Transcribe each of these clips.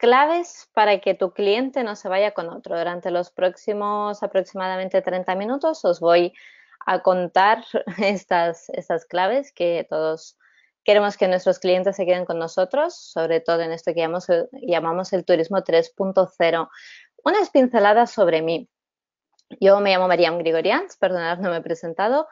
claves para que tu cliente no se vaya con otro. Durante los próximos aproximadamente 30 minutos os voy a contar estas, estas claves que todos queremos que nuestros clientes se queden con nosotros, sobre todo en esto que llamamos, llamamos el turismo 3.0. Unas pinceladas sobre mí. Yo me llamo Mariam Grigorians, perdonad, no me he presentado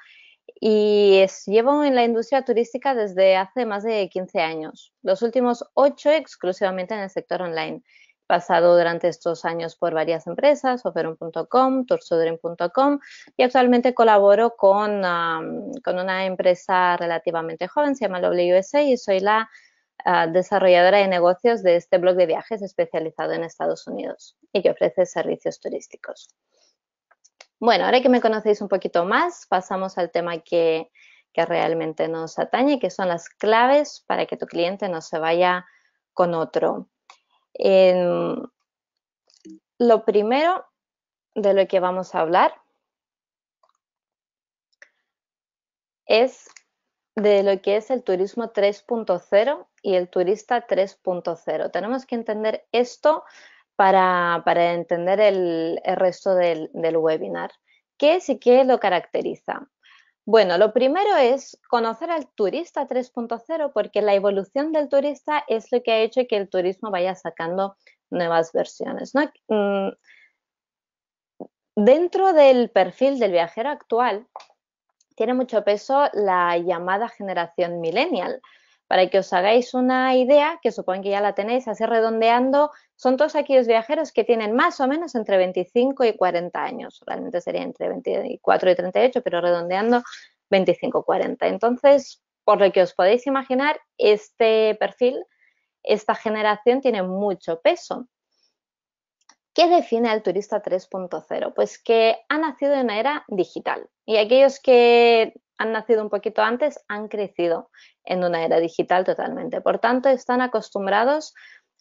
y llevo en la industria turística desde hace más de 15 años, los últimos 8 exclusivamente en el sector online. Pasado durante estos años por varias empresas, oferon.com, toursouthern.com y actualmente colaboro con, una empresa relativamente joven, se llama WSA y soy la ah, desarrolladora de negocios de este blog de viajes especializado en Estados Unidos y que ofrece servicios turísticos. Bueno, ahora que me conocéis un poquito más, pasamos al tema que, realmente nos atañe, que son las claves para que tu cliente no se vaya con otro. lo primero de lo que vamos a hablar es de lo que es el turismo 3.0 y el turista 3.0. Tenemos que entender esto para, entender el, resto del, webinar. ¿Qué es y qué lo caracteriza? Bueno, lo primero es conocer al turista 3.0 porque la evolución del turista es lo que ha hecho que el turismo vaya sacando nuevas versiones. Mm, dentro del perfil del viajero actual, tiene mucho peso la llamada generación millennial, para que os hagáis una idea, que supongo que ya la tenéis, así redondeando, son todos aquellos viajeros que tienen más o menos entre 25 y 40 años, realmente sería entre 24 y 38, pero redondeando 25 40. Entonces, por lo que os podéis imaginar, este perfil, esta generación tiene mucho peso. ¿Qué define al turista 3.0? Pues que ha nacido en una era digital y aquellos que han nacido un poquito antes han crecido en una era digital totalmente. Por tanto, están acostumbrados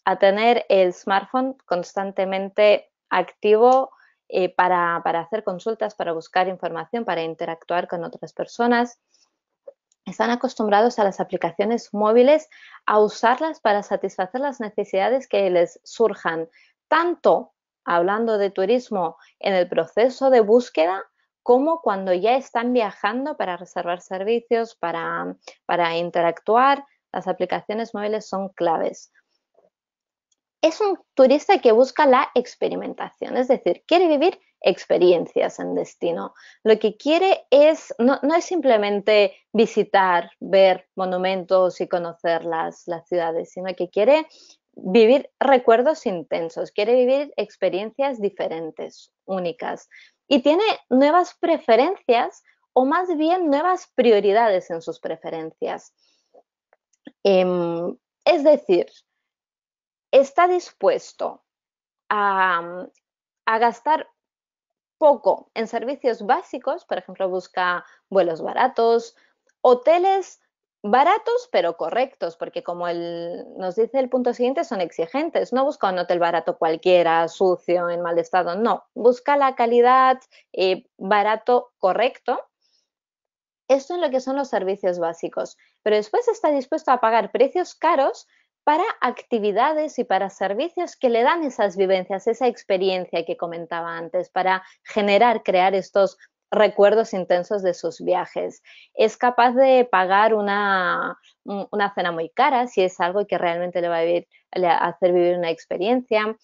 a tener el smartphone constantemente activo eh, para hacer consultas, para buscar información, para interactuar con otras personas están acostumbrados a las aplicaciones móviles, a usarlas para satisfacer las necesidades que les surjan, tanto hablando de turismo en el proceso de búsqueda como cuando ya están viajando para reservar servicios, para, para interactuar, las aplicaciones móviles son claves. Es un turista que busca la experimentación, es decir, quiere vivir experiencias en destino. Lo que quiere es, no, es simplemente visitar, ver monumentos y conocer las, las ciudades, sino que quiere vivir recuerdos intensos, quiere vivir experiencias diferentes, únicas y tiene nuevas preferencias o más bien nuevas prioridades en sus preferencias. Em, es decir, está dispuesto a, a gastar poco en servicios básicos, por ejemplo, busca vuelos baratos, hoteles baratos pero correctos, porque como nos dice el punto siguiente, son exigentes. No busca un hotel barato cualquiera, sucio, en mal estado, no. Busca la calidad eh, barato correcto. Esto es lo que son los servicios básicos. Pero después está dispuesto a pagar precios caros para actividades y para servicios que le dan esas vivencias, esa experiencia que comentaba antes, para generar, crear estos recuerdos intensos de sus viajes. Es capaz de pagar una, cena muy cara si es algo que realmente le va a, hacer vivir una experiencia.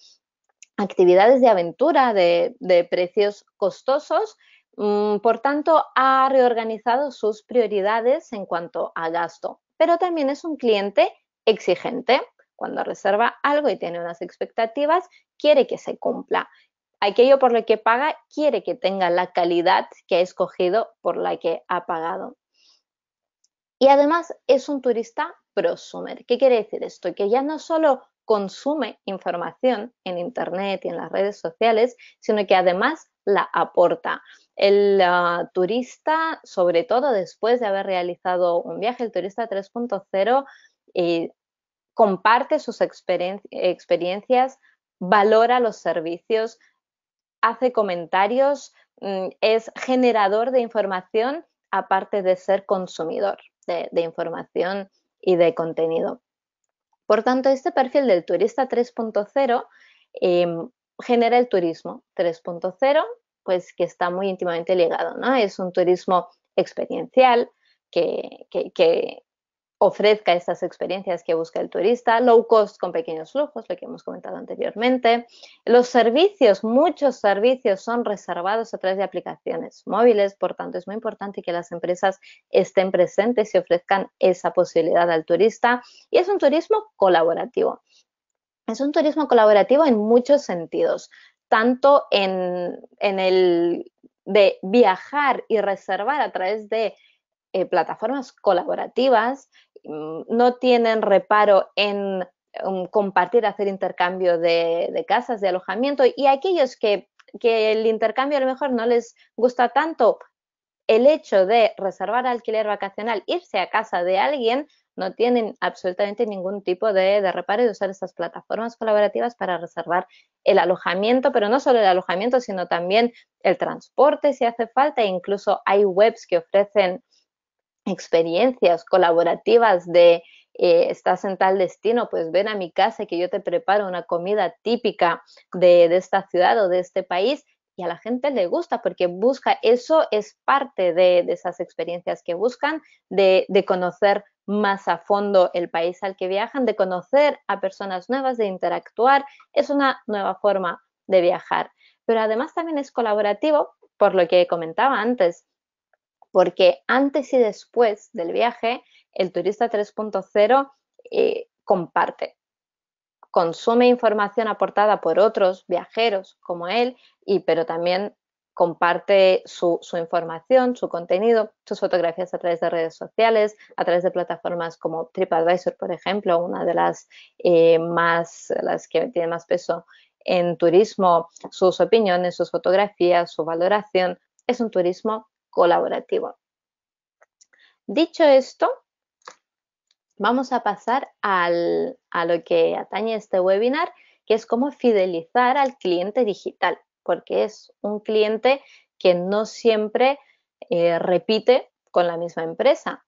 Actividades de aventura de precios costosos. Mm, por tanto, ha reorganizado sus prioridades en cuanto a gasto, pero también es un cliente exigente. Cuando reserva algo y tiene unas expectativas, quiere que se cumpla aquello por lo que paga quiere que tenga la calidad que ha escogido por la que ha pagado. Y además es un turista prosumer. ¿Qué quiere decir esto? Que ya no solo consume información en Internet y en las redes sociales, sino que además la aporta. El ah, turista, sobre todo después de haber realizado un viaje, el turista 3.0, eh, comparte sus experiencias, valora los servicios, hace comentarios, mm, es generador de información aparte de ser consumidor de, información y de contenido. Por tanto, este perfil del turista 3.0 em, genera el turismo 3.0, pues que está muy íntimamente ligado, ¿no? Es un turismo experiencial que, que, ofrezca estas experiencias que busca el turista, low cost con pequeños flujos, lo que hemos comentado anteriormente. Los servicios, muchos servicios son reservados a través de aplicaciones móviles, por tanto es muy importante que las empresas estén presentes y ofrezcan esa posibilidad al turista. Y es un turismo colaborativo. Es un turismo colaborativo en muchos sentidos, tanto en, el de viajar y reservar a través de eh, plataformas colaborativas, Mm, no tienen reparo en mm, compartir, hacer intercambio de, casas, de alojamiento, y aquellos que, el intercambio a lo mejor no les gusta tanto, el hecho de reservar alquiler vacacional, irse a casa de alguien, no tienen absolutamente ningún tipo de, reparo de usar estas plataformas colaborativas para reservar el alojamiento, pero no solo el alojamiento, sino también el transporte si hace falta. e Incluso hay webs que ofrecen experiencias colaborativas de eh, estás en tal destino, pues ven a mi casa y que yo te preparo una comida típica de, esta ciudad o de este país y a la gente le gusta porque busca, eso es parte de, esas experiencias que buscan, de, de, conocer más a fondo el país al que viajan, de conocer a personas nuevas, de interactuar, es una nueva forma de viajar. Pero además también es colaborativo, por lo que comentaba antes, porque antes y después del viaje, el turista 3.0 eh, comparte, consume información aportada por otros viajeros como él, y, pero también comparte su, información, su contenido, sus fotografías a través de redes sociales, a través de plataformas como TripAdvisor, por ejemplo, una de las eh, más, las que tiene más peso en turismo, sus opiniones, sus fotografías, su valoración. Es un turismo colaborativo. Dicho esto, vamos a pasar a lo que atañe este webinar, que es cómo fidelizar al cliente digital, porque es un cliente que no siempre eh, repite con la misma empresa.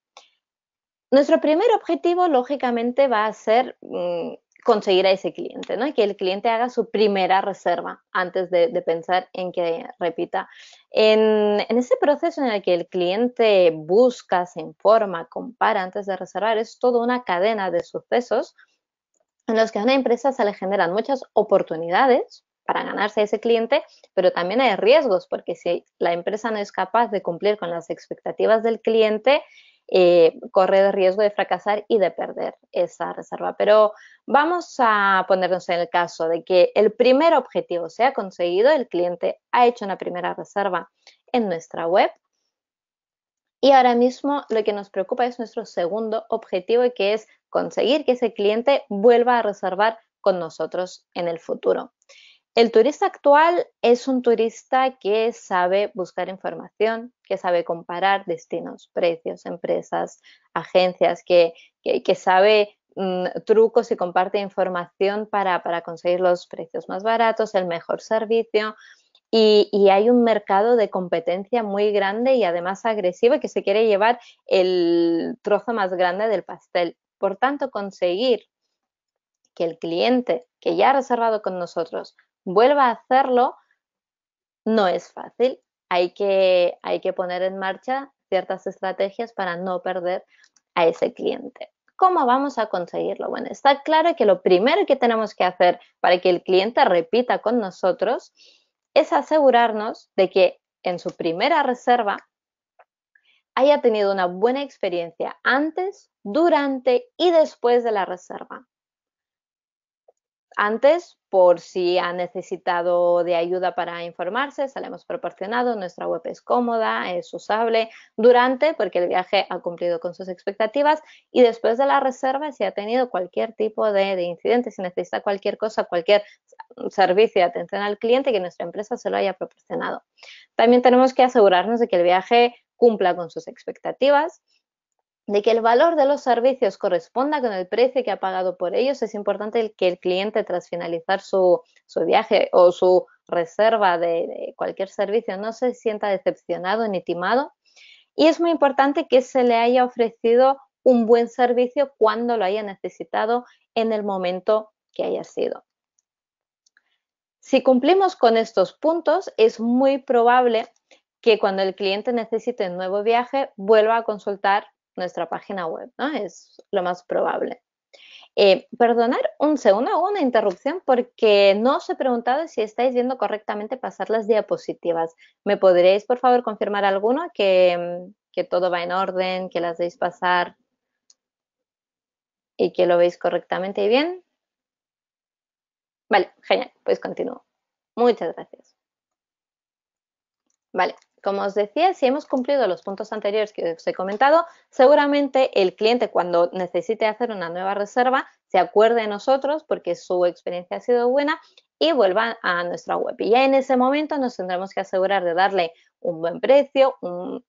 Nuestro primer objetivo, lógicamente, va a ser mm, conseguir a ese cliente, ¿no? que el cliente haga su primera reserva antes de pensar en que repita en, ese proceso en el que el cliente busca, se informa, compara antes de reservar, es toda una cadena de sucesos en los que a una empresa se le generan muchas oportunidades para ganarse a ese cliente, pero también hay riesgos, porque si la empresa no es capaz de cumplir con las expectativas del cliente, correr eh, corre el riesgo de fracasar y de perder esa reserva. Pero vamos a ponernos en el caso de que el primer objetivo se ha conseguido, el cliente ha hecho una primera reserva en nuestra web y ahora mismo lo que nos preocupa es nuestro segundo objetivo que es conseguir que ese cliente vuelva a reservar con nosotros en el futuro. El turista actual es un turista que sabe buscar información, que sabe comparar destinos, precios, empresas, agencias, que, sabe mm, trucos y comparte información para, conseguir los precios más baratos, el mejor servicio. Y, y, hay un mercado de competencia muy grande y además agresivo que se quiere llevar el trozo más grande del pastel. Por tanto, conseguir que el cliente que ya ha reservado con nosotros vuelva a hacerlo, no es fácil. Hay que, poner en marcha ciertas estrategias para no perder a ese cliente. ¿Cómo vamos a conseguirlo? Bueno, está claro que lo primero que tenemos que hacer para que el cliente repita con nosotros es asegurarnos de que en su primera reserva haya tenido una buena experiencia antes, durante y después de la reserva antes por si ha necesitado de ayuda para informarse, se la hemos proporcionado, nuestra web es cómoda, es usable, durante, porque el viaje ha cumplido con sus expectativas, y después de la reserva, si ha tenido cualquier tipo de, de incidente, si necesita cualquier cosa, cualquier servicio de atención al cliente, que nuestra empresa se lo haya proporcionado. También tenemos que asegurarnos de que el viaje cumpla con sus expectativas, de que el valor de los servicios corresponda con el precio que ha pagado por ellos, es importante que el cliente tras finalizar su, viaje o su reserva de, de, cualquier servicio no se sienta decepcionado ni timado. Y es muy importante que se le haya ofrecido un buen servicio cuando lo haya necesitado en el momento que haya sido. Si cumplimos con estos puntos, es muy probable que cuando el cliente necesite un nuevo viaje vuelva a consultar nuestra página web, ¿no? Es lo más probable. Perdonad, eh, perdonar un segundo, una interrupción porque no os he preguntado si estáis viendo correctamente pasar las diapositivas. ¿Me podréis, por favor, confirmar alguno que, mm, que todo va en orden, que las deis pasar y que lo veis correctamente y bien? Vale, genial, pues continúo. Muchas gracias. Vale, como os decía, si hemos cumplido los puntos anteriores que os he comentado, seguramente el cliente cuando necesite hacer una nueva reserva se acuerde de nosotros porque su experiencia ha sido buena y vuelva a nuestra web. Y ya en ese momento nos tendremos que asegurar de darle un buen precio, un,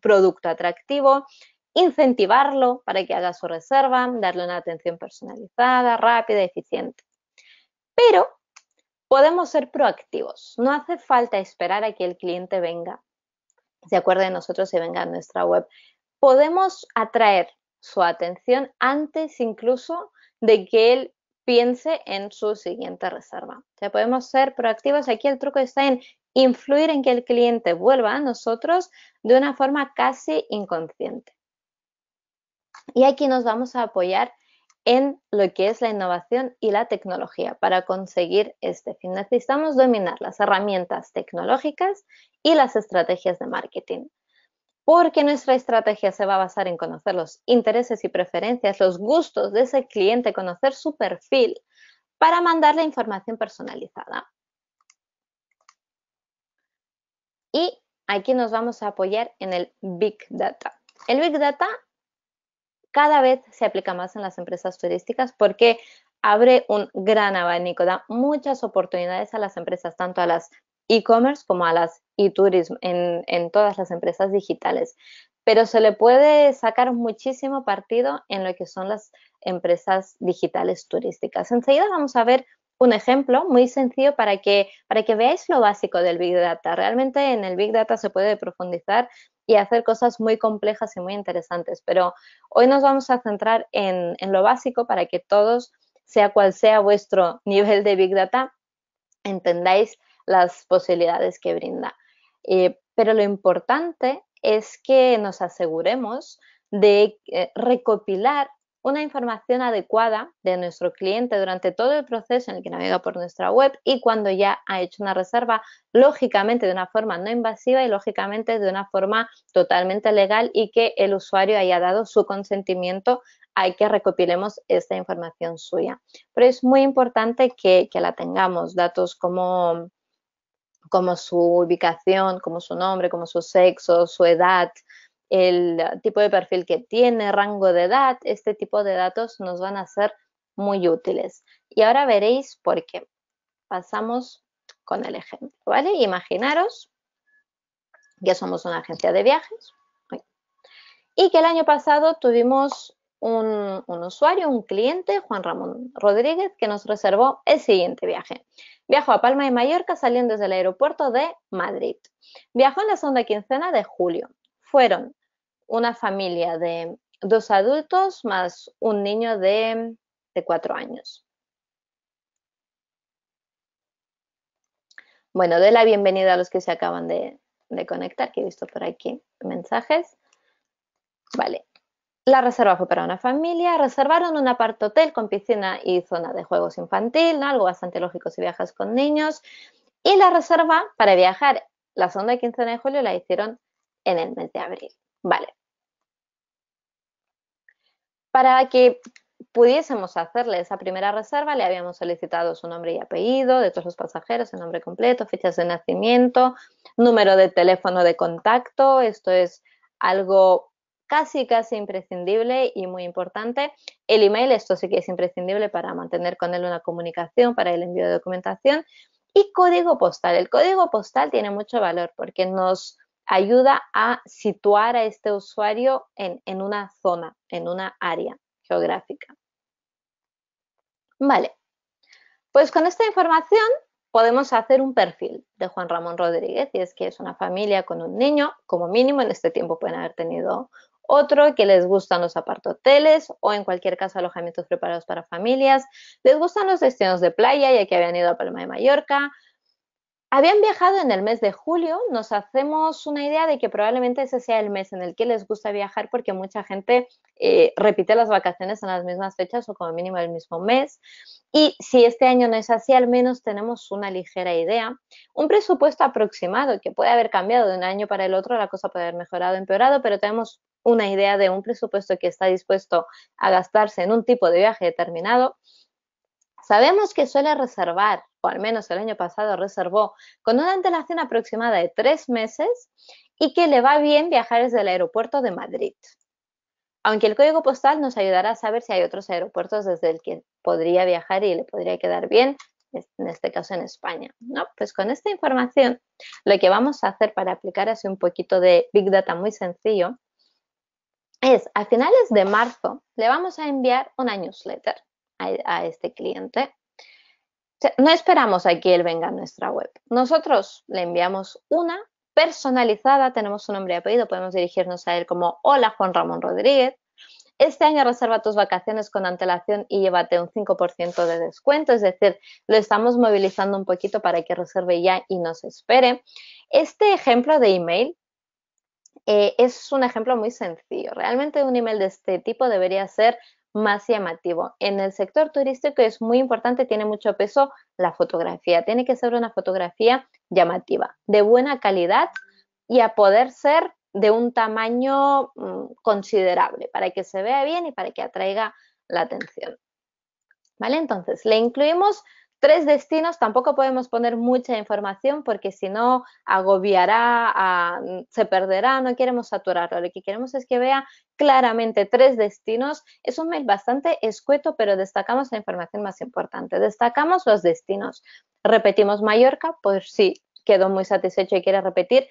producto atractivo, incentivarlo para que haga su reserva, darle una atención personalizada, rápida, eficiente. Pero Podemos ser proactivos. No hace falta esperar a que el cliente venga, se acuerde de nosotros y venga a nuestra web. Podemos atraer su atención antes incluso de que él piense en su siguiente reserva. podemos ser proactivos. Aquí el truco está en influir en que el cliente vuelva a nosotros de una forma casi inconsciente. Y aquí nos vamos a apoyar en lo que es la innovación y la tecnología. Para conseguir este fin necesitamos dominar las herramientas tecnológicas y las estrategias de marketing. Porque nuestra estrategia se va a basar en conocer los intereses y preferencias, los gustos de ese cliente, conocer su perfil para mandarle información personalizada. Y aquí nos vamos a apoyar en el Big Data. El Big Data cada vez se aplica más en las empresas turísticas porque abre un gran abanico, da muchas oportunidades a las empresas, tanto a las e-commerce como a las e-tourism, en, todas las empresas digitales. Pero se le puede sacar muchísimo partido en lo que son las empresas digitales turísticas. Enseguida vamos a ver un ejemplo muy sencillo para que, para que veáis lo básico del Big Data. Realmente en el Big Data se puede profundizar y hacer cosas muy complejas y muy interesantes, pero hoy nos vamos a centrar en, lo básico para que todos, sea cual sea vuestro nivel de Big Data, entendáis las posibilidades que brinda. Eh, pero lo importante es que nos aseguremos de eh, recopilar una información adecuada de nuestro cliente durante todo el proceso en el que navega por nuestra web y cuando ya ha hecho una reserva, lógicamente de una forma no invasiva y lógicamente de una forma totalmente legal y que el usuario haya dado su consentimiento hay que recopilemos esta información suya. Pero es muy importante que, que la tengamos, datos como como su ubicación, como su nombre, como su sexo, su edad, el tipo de perfil que tiene, rango de edad, este tipo de datos nos van a ser muy útiles. Y ahora veréis por qué. Pasamos con el ejemplo, ¿vale? Imaginaros que somos una agencia de viajes y que el año pasado tuvimos un, usuario, un cliente, Juan Ramón Rodríguez, que nos reservó el siguiente viaje. Viajó a Palma de Mallorca saliendo desde el aeropuerto de Madrid. Viajó en la segunda quincena de julio. Fueron una familia de dos adultos más un niño de, cuatro años. Bueno, de la bienvenida a los que se acaban de, conectar, que he visto por aquí mensajes. Vale. La reserva fue para una familia, reservaron un apart hotel con piscina y zona de juegos infantil, algo bastante lógico si viajas con niños. Y la reserva para viajar la de quincena de julio la hicieron en el mes de abril. Vale. Para que pudiésemos hacerle esa primera reserva, le habíamos solicitado su nombre y apellido, de todos los pasajeros, el nombre completo, fechas de nacimiento, número de teléfono de contacto, esto es algo casi, casi imprescindible y muy importante. El email, esto sí que es imprescindible para mantener con él una comunicación, para el envío de documentación. Y código postal. El código postal tiene mucho valor porque nos ayuda a situar a este usuario en, una zona, en una área geográfica. Vale, pues con esta información podemos hacer un perfil de Juan Ramón Rodríguez, y es que es una familia con un niño, como mínimo en este tiempo pueden haber tenido otro que les gustan los apartoteles o en cualquier caso alojamientos preparados para familias, les gustan los destinos de playa ya que habían ido a Palma de Mallorca, habían viajado en el mes de julio, nos hacemos una idea de que probablemente ese sea el mes en el que les gusta viajar porque mucha gente eh, repite las vacaciones en las mismas fechas o como mínimo el mismo mes. Y si este año no es así, al menos tenemos una ligera idea. Un presupuesto aproximado que puede haber cambiado de un año para el otro, la cosa puede haber mejorado o empeorado, pero tenemos una idea de un presupuesto que está dispuesto a gastarse en un tipo de viaje determinado Sabemos que suele reservar, o al menos el año pasado reservó, con una antelación aproximada de tres meses y que le va bien viajar desde el aeropuerto de Madrid. Aunque el código postal nos ayudará a saber si hay otros aeropuertos desde el que podría viajar y le podría quedar bien, en este caso en España. ¿no? Pues con esta información, lo que vamos a hacer para aplicar así un poquito de Big Data muy sencillo es a finales de marzo le vamos a enviar una newsletter a, este cliente. no esperamos a que él venga a nuestra web. Nosotros le enviamos una personalizada, tenemos su nombre y apellido, podemos dirigirnos a él como hola Juan Ramón Rodríguez. Este año reserva tus vacaciones con antelación y llévate un 5% de descuento, es decir, lo estamos movilizando un poquito para que reserve ya y nos espere. Este ejemplo de email eh, es un ejemplo muy sencillo. Realmente un email de este tipo debería ser más llamativo. En el sector turístico es muy importante, tiene mucho peso la fotografía. Tiene que ser una fotografía llamativa, de buena calidad y a poder ser de un tamaño mm, considerable para que se vea bien y para que atraiga la atención. ¿Vale? Entonces, le incluimos Tres destinos, tampoco podemos poner mucha información porque si no agobiará, se perderá, no queremos saturarlo. Lo que queremos es que vea claramente tres destinos. Es un mail bastante escueto, pero destacamos la información más importante. Destacamos los destinos. Repetimos Mallorca, por si quedó muy satisfecho y quiere repetir.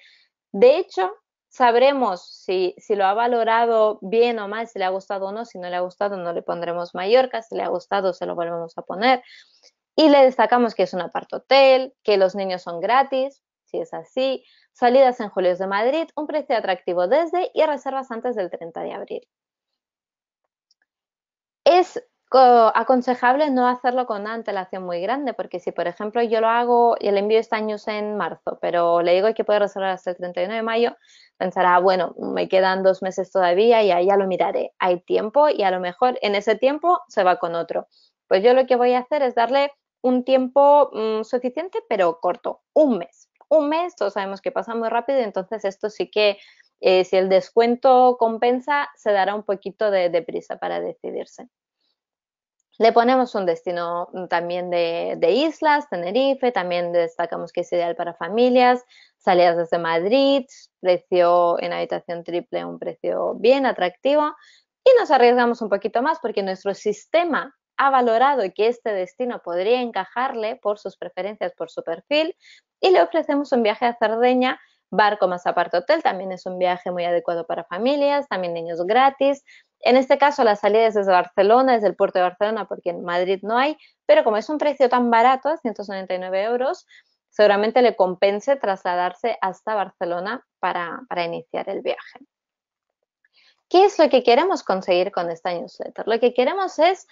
De hecho, sabremos si, si, lo ha valorado bien o mal, si le ha gustado o no. Si no le ha gustado, no le pondremos Mallorca. Si le ha gustado, se lo volvemos a poner. Y le destacamos que es un hotel, que los niños son gratis, si es así, salidas en julio de Madrid, un precio atractivo desde y reservas antes del 30 de abril. Es aconsejable no hacerlo con una antelación muy grande, porque si, por ejemplo, yo lo hago y el envío está en marzo, pero le digo que puede reservar hasta el 31 de mayo, pensará, bueno, me quedan dos meses todavía y ahí ya lo miraré. Hay tiempo y a lo mejor en ese tiempo se va con otro. Pues yo lo que voy a hacer es darle un tiempo mm, suficiente, pero corto, un mes. Un mes, todos sabemos que pasa muy rápido, entonces esto sí que, eh, si el descuento compensa, se dará un poquito de, prisa para decidirse. Le ponemos un destino mm, también de, de islas, Tenerife, también destacamos que es ideal para familias, salidas desde Madrid, precio en habitación triple, un precio bien atractivo, y nos arriesgamos un poquito más porque nuestro sistema ha valorado que este destino podría encajarle por sus preferencias, por su perfil, y le ofrecemos un viaje a Cerdeña, barco más aparte hotel, también es un viaje muy adecuado para familias, también niños gratis. En este caso la salida es desde Barcelona, desde el puerto de Barcelona, porque en Madrid no hay, pero como es un precio tan barato, 199 euros, seguramente le compense trasladarse hasta Barcelona para, para iniciar el viaje. ¿Qué es lo que queremos conseguir con esta newsletter? Lo que queremos es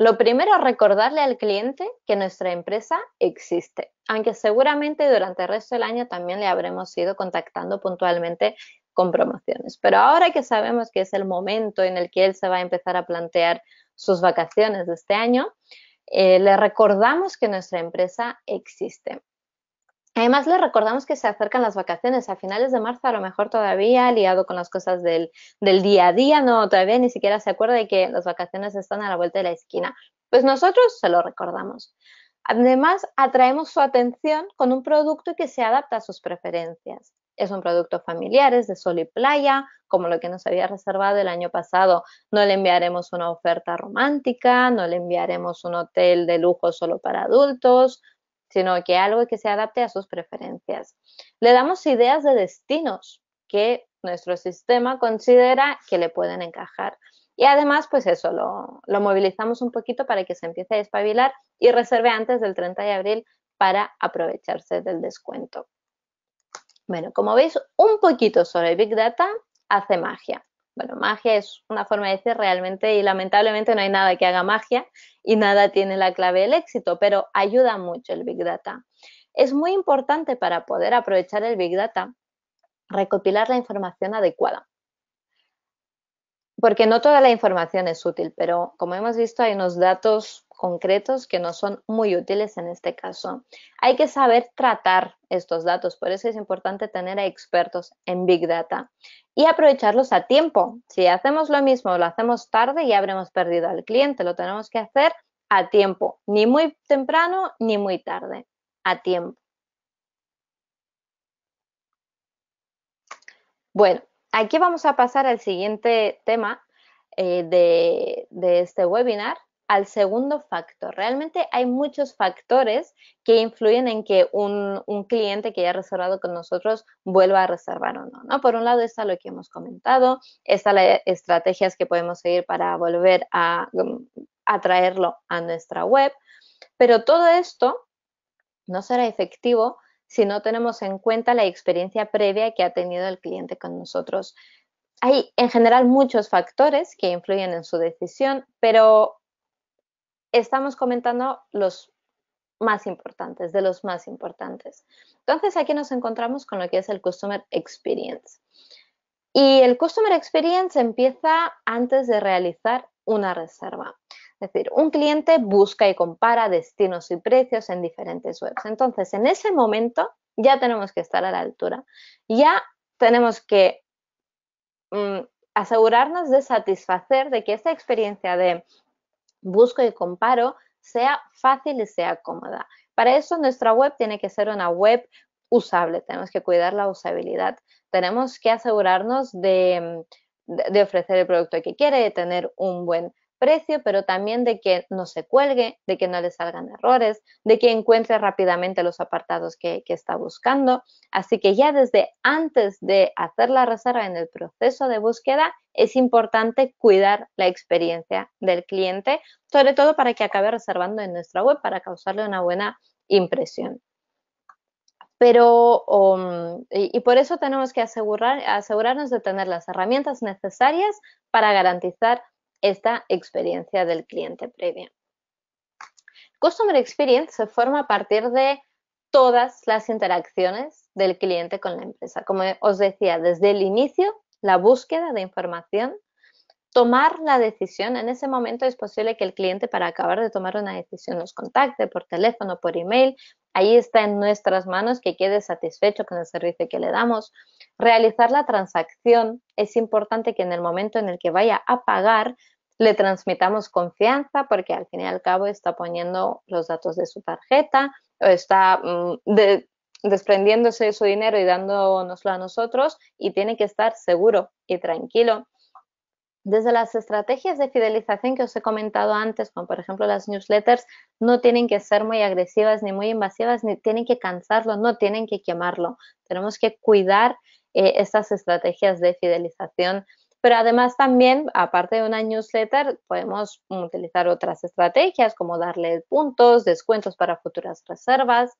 lo primero es recordarle al cliente que nuestra empresa existe, aunque seguramente durante el resto del año también le habremos ido contactando puntualmente con promociones. Pero ahora que sabemos que es el momento en el que él se va a empezar a plantear sus vacaciones de este año, eh, le recordamos que nuestra empresa existe. Además, le recordamos que se acercan las vacaciones a finales de marzo, a lo mejor todavía liado con las cosas del, día a día, no, todavía ni siquiera se acuerda de que las vacaciones están a la vuelta de la esquina. Pues nosotros se lo recordamos. Además, atraemos su atención con un producto que se adapta a sus preferencias. Es un producto familiar, es de sol y playa, como lo que nos había reservado el año pasado. No le enviaremos una oferta romántica, no le enviaremos un hotel de lujo solo para adultos, sino que algo que se adapte a sus preferencias. Le damos ideas de destinos que nuestro sistema considera que le pueden encajar. Y además, pues eso, lo, movilizamos un poquito para que se empiece a espabilar y reserve antes del 30 de abril para aprovecharse del descuento. Bueno, como veis, un poquito sobre Big Data hace magia bueno, magia es una forma de decir realmente y lamentablemente no hay nada que haga magia y nada tiene la clave del éxito, pero ayuda mucho el Big Data. Es muy importante para poder aprovechar el Big Data recopilar la información adecuada. Porque no toda la información es útil, pero como hemos visto hay unos datos concretos que no son muy útiles en este caso. Hay que saber tratar estos datos, por eso es importante tener a expertos en Big Data y aprovecharlos a tiempo. Si hacemos lo mismo, lo hacemos tarde y habremos perdido al cliente, lo tenemos que hacer a tiempo, ni muy temprano ni muy tarde, a tiempo. Bueno, aquí vamos a pasar al siguiente tema eh, de, este webinar, al segundo factor. Realmente hay muchos factores que influyen en que un, cliente que ya ha reservado con nosotros vuelva a reservar o no, no. Por un lado está lo que hemos comentado, está las estrategias que podemos seguir para volver a mm, atraerlo a nuestra web, pero todo esto no será efectivo si no tenemos en cuenta la experiencia previa que ha tenido el cliente con nosotros. Hay en general muchos factores que influyen en su decisión, pero estamos comentando los más importantes, de los más importantes. Entonces aquí nos encontramos con lo que es el Customer Experience. Y el Customer Experience empieza antes de realizar una reserva. Es decir, un cliente busca y compara destinos y precios en diferentes webs. Entonces, en ese momento ya tenemos que estar a la altura. Ya tenemos que mm, asegurarnos de satisfacer de que esta experiencia de busco y comparo sea fácil y sea cómoda. Para eso nuestra web tiene que ser una web usable, tenemos que cuidar la usabilidad, tenemos que asegurarnos de, mm, de, ofrecer el producto que quiere, de tener un buen precio, pero también de que no se cuelgue, de que no le salgan errores, de que encuentre rápidamente los apartados que, está buscando. Así que ya desde antes de hacer la reserva en el proceso de búsqueda, es importante cuidar la experiencia del cliente, sobre todo para que acabe reservando en nuestra web, para causarle una buena impresión pero um, y, por eso tenemos que asegurarnos de tener las herramientas necesarias para garantizar esta experiencia del cliente previa. Customer Experience se forma a partir de todas las interacciones del cliente con la empresa. Como os decía, desde el inicio, la búsqueda de información tomar la decisión. En ese momento es posible que el cliente para acabar de tomar una decisión nos contacte por teléfono, por email. Ahí está en nuestras manos que quede satisfecho con el servicio que le damos. Realizar la transacción es importante que en el momento en el que vaya a pagar le transmitamos confianza porque al fin y al cabo está poniendo los datos de su tarjeta o está mm, desprendiéndose de su dinero y dándonoslo a nosotros y tiene que estar seguro y tranquilo. Desde las estrategias de fidelización que os he comentado antes, como por ejemplo las newsletters, no tienen que ser muy agresivas ni muy invasivas, ni tienen que cansarlo, no tienen que quemarlo. Tenemos que cuidar eh, estas estrategias de fidelización. Pero además también, aparte de una newsletter, podemos utilizar otras estrategias como darle puntos, descuentos para futuras reservas,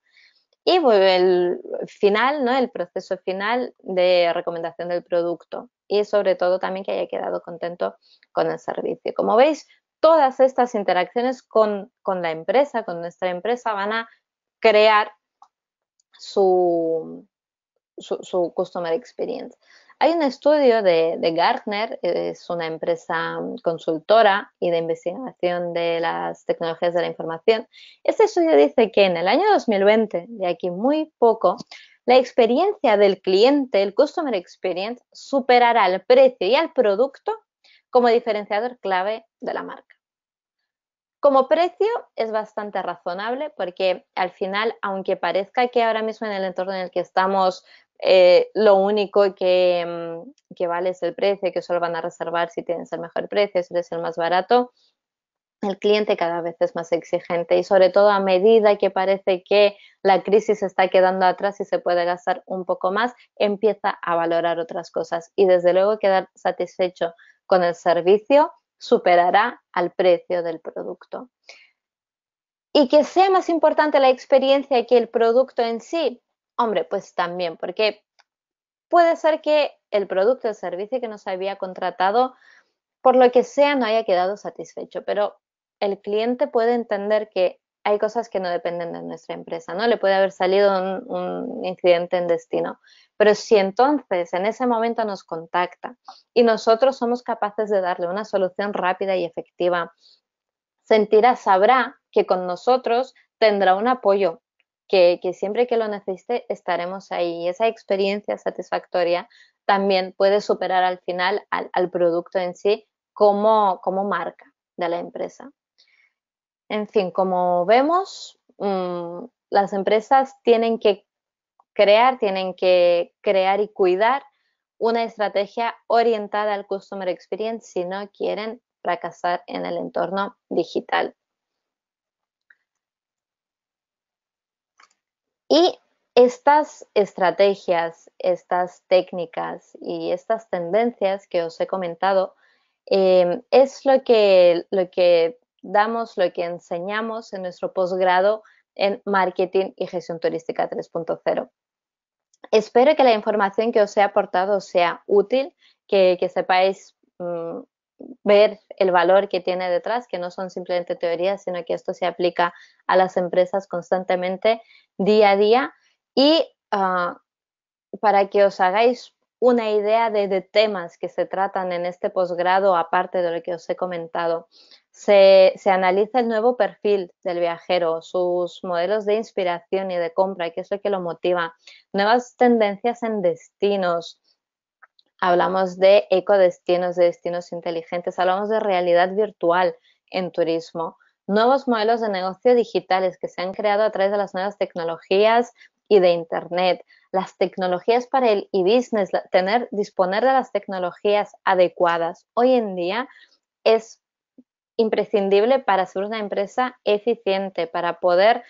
y el final, ¿no? El proceso final de recomendación del producto y sobre todo también que haya quedado contento con el servicio. Como veis, todas estas interacciones con, la empresa, con nuestra empresa, van a crear su, su, su Customer Experience. Hay un estudio de, Gartner, es una empresa mm, consultora y de investigación de las tecnologías de la información. Este estudio dice que en el año 2020, de aquí muy poco, la experiencia del cliente, el Customer Experience, superará el precio y al producto como diferenciador clave de la marca. Como precio es bastante razonable porque al final, aunque parezca que ahora mismo en el entorno en el que estamos eh, lo único mm, que, vale es el precio, que solo van a reservar si tienes el mejor precio, si eres el más barato. El cliente cada vez es más exigente y sobre todo a medida que parece que la crisis está quedando atrás y se puede gastar un poco más, empieza a valorar otras cosas y desde luego quedar satisfecho con el servicio superará al precio del producto. Y que sea más importante la experiencia que el producto en sí, Hombre, pues también, porque puede ser que el producto o servicio que nos había contratado, por lo que sea, no haya quedado satisfecho, pero el cliente puede entender que hay cosas que no dependen de nuestra empresa, ¿no? Le puede haber salido un, incidente en destino. Pero si entonces en ese momento nos contacta y nosotros somos capaces de darle una solución rápida y efectiva, sentirá, sabrá que con nosotros tendrá un apoyo que, siempre que lo necesite estaremos ahí. Y esa experiencia satisfactoria también puede superar al final al, producto en sí como, marca de la empresa. En fin, como vemos, mm, las empresas tienen que crear, tienen que crear y cuidar una estrategia orientada al Customer Experience si no quieren fracasar en el entorno digital. Y estas estrategias, estas técnicas y estas tendencias que os he comentado em, es lo que, lo que damos, lo que enseñamos en nuestro posgrado en Marketing y Gestión Turística 3.0. Espero que la información que os he aportado sea útil, que, sepáis mm, ver el valor que tiene detrás, que no son simplemente teorías, sino que esto se aplica a las empresas constantemente, día a día. Y ah, para que os hagáis una idea de, temas que se tratan en este posgrado, aparte de lo que os he comentado. Se, se, analiza el nuevo perfil del viajero, sus modelos de inspiración y de compra, qué es lo que lo motiva, nuevas tendencias en destinos, hablamos de ecodestinos, de destinos inteligentes, hablamos de realidad virtual en turismo, nuevos modelos de negocio digitales que se han creado a través de las nuevas tecnologías y de Internet, las tecnologías para el e-business, tener, disponer de las tecnologías adecuadas. Hoy en día es imprescindible para ser una empresa eficiente, para poder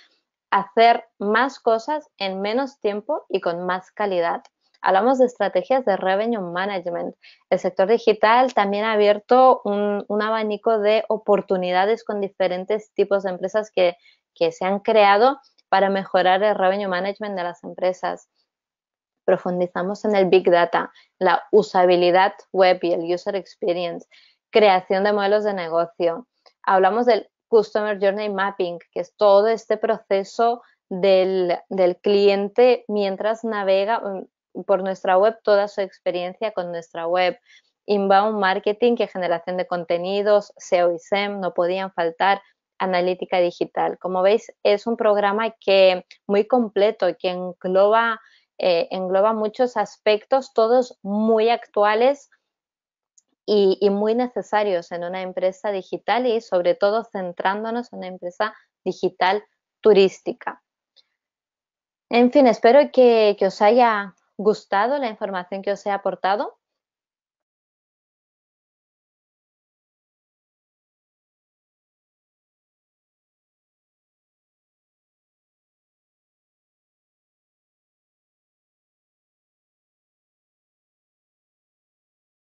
hacer más cosas en menos tiempo y con más calidad hablamos de estrategias de revenue management. El sector digital también ha abierto un, abanico de oportunidades con diferentes tipos de empresas que, se han creado para mejorar el revenue management de las empresas. Profundizamos en el Big Data, la usabilidad web y el User Experience, creación de modelos de negocio. Hablamos del Customer Journey Mapping, que es todo este proceso del, del cliente mientras navega, por nuestra web toda su experiencia con nuestra web. Inbound marketing, que generación de contenidos, SEO y SEM no podían faltar, analítica digital. Como veis, es un programa que muy completo, que engloba, eh, engloba muchos aspectos, todos muy actuales y, y, muy necesarios en una empresa digital y sobre todo centrándonos en una empresa digital turística. En fin, espero que, que os haya gustado la información que os he aportado.